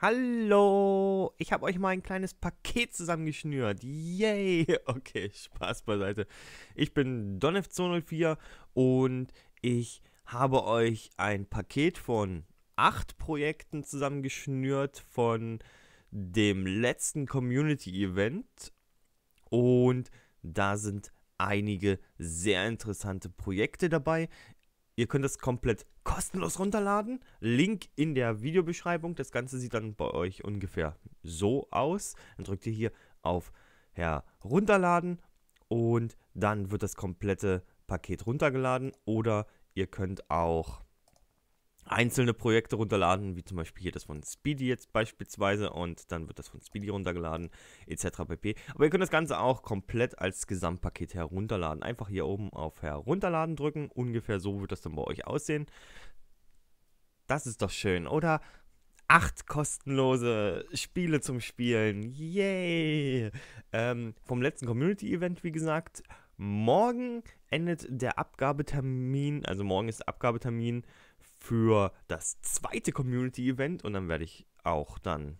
Hallo, ich habe euch mal ein kleines Paket zusammengeschnürt. Yay! Okay, Spaß beiseite. Ich bin Donef204 und ich habe euch ein Paket von acht Projekten zusammengeschnürt von dem letzten Community-Event. Und da sind einige sehr interessante Projekte dabei. Ihr könnt es komplett kostenlos runterladen. Link in der Videobeschreibung. Das Ganze sieht dann bei euch ungefähr so aus. Dann drückt ihr hier auf herunterladen und dann wird das komplette Paket runtergeladen. Oder ihr könnt auch einzelne Projekte runterladen, wie zum Beispiel hier das von Speedy jetzt beispielsweise und dann wird das von Speedy runtergeladen etc. pp. Aber ihr könnt das Ganze auch komplett als Gesamtpaket herunterladen. Einfach hier oben auf Herunterladen drücken, ungefähr so wird das dann bei euch aussehen. Das ist doch schön, oder? Acht kostenlose Spiele zum Spielen. Yay! Ähm, vom letzten Community-Event, wie gesagt. Morgen endet der Abgabetermin, also morgen ist der Abgabetermin für das zweite Community-Event und dann werde ich auch dann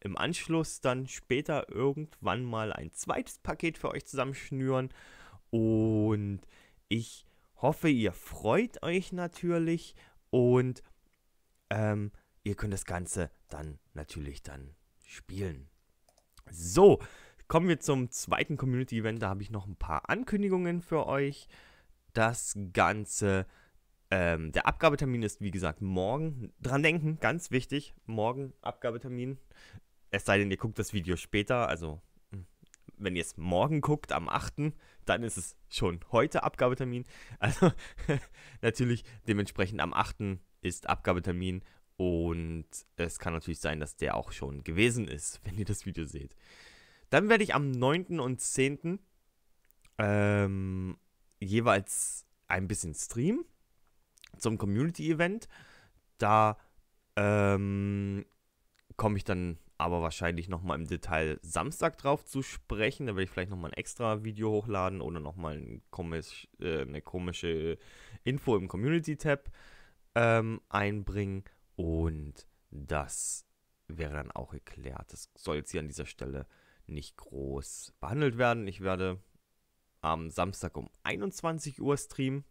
im Anschluss dann später irgendwann mal ein zweites Paket für euch zusammenschnüren. Und ich hoffe, ihr freut euch natürlich und ähm, ihr könnt das Ganze dann natürlich dann spielen. So, kommen wir zum zweiten Community-Event. Da habe ich noch ein paar Ankündigungen für euch. Das Ganze ähm, der Abgabetermin ist, wie gesagt, morgen. Dran denken, ganz wichtig, morgen Abgabetermin. Es sei denn, ihr guckt das Video später, also hm, wenn ihr es morgen guckt, am 8., dann ist es schon heute Abgabetermin. Also natürlich, dementsprechend am 8. ist Abgabetermin und es kann natürlich sein, dass der auch schon gewesen ist, wenn ihr das Video seht. Dann werde ich am 9. und 10. Ähm, jeweils ein bisschen streamen zum Community-Event. Da ähm, komme ich dann aber wahrscheinlich nochmal im Detail Samstag drauf zu sprechen. Da werde ich vielleicht nochmal ein extra Video hochladen oder nochmal ein komisch, äh, eine komische Info im Community-Tab ähm, einbringen. Und das wäre dann auch erklärt. Das soll jetzt hier an dieser Stelle nicht groß behandelt werden. Ich werde am Samstag um 21 Uhr streamen.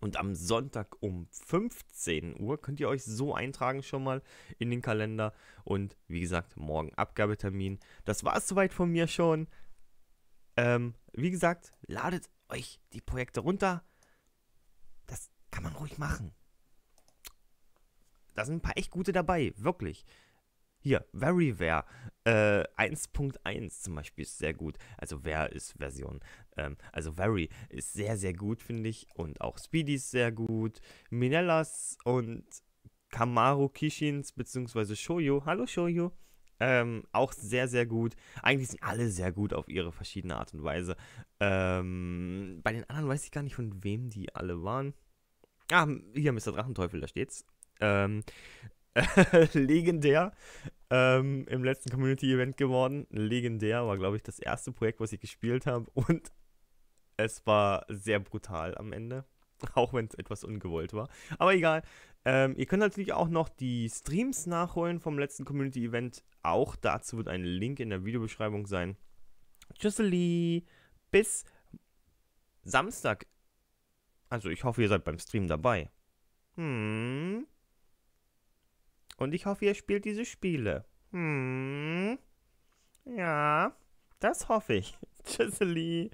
Und am Sonntag um 15 Uhr könnt ihr euch so eintragen schon mal in den Kalender. Und wie gesagt, morgen Abgabetermin. Das war es soweit von mir schon. Ähm, wie gesagt, ladet euch die Projekte runter. Das kann man ruhig machen. Da sind ein paar echt gute dabei, wirklich. Hier, Veryware äh, 1.1 zum Beispiel ist sehr gut. Also Ware ist Version. Ähm, also Very ist sehr, sehr gut, finde ich. Und auch Speedy ist sehr gut. Minellas und Kamaru Kishins bzw. Shoyo. Hallo Shoyo. Ähm, auch sehr, sehr gut. Eigentlich sind alle sehr gut auf ihre verschiedene Art und Weise. Ähm, bei den anderen weiß ich gar nicht, von wem die alle waren. Ah, hier Mr. Drachenteufel, da steht's. Ähm, legendär ähm, im letzten Community-Event geworden. Legendär war, glaube ich, das erste Projekt, was ich gespielt habe. Und es war sehr brutal am Ende. Auch wenn es etwas ungewollt war. Aber egal. Ähm, ihr könnt natürlich auch noch die Streams nachholen vom letzten Community-Event. Auch dazu wird ein Link in der Videobeschreibung sein. Tschüsseli. Bis Samstag. Also ich hoffe, ihr seid beim Stream dabei. Hm. Und ich hoffe, ihr spielt diese Spiele. Hm. Ja, das hoffe ich. Tschüsseli.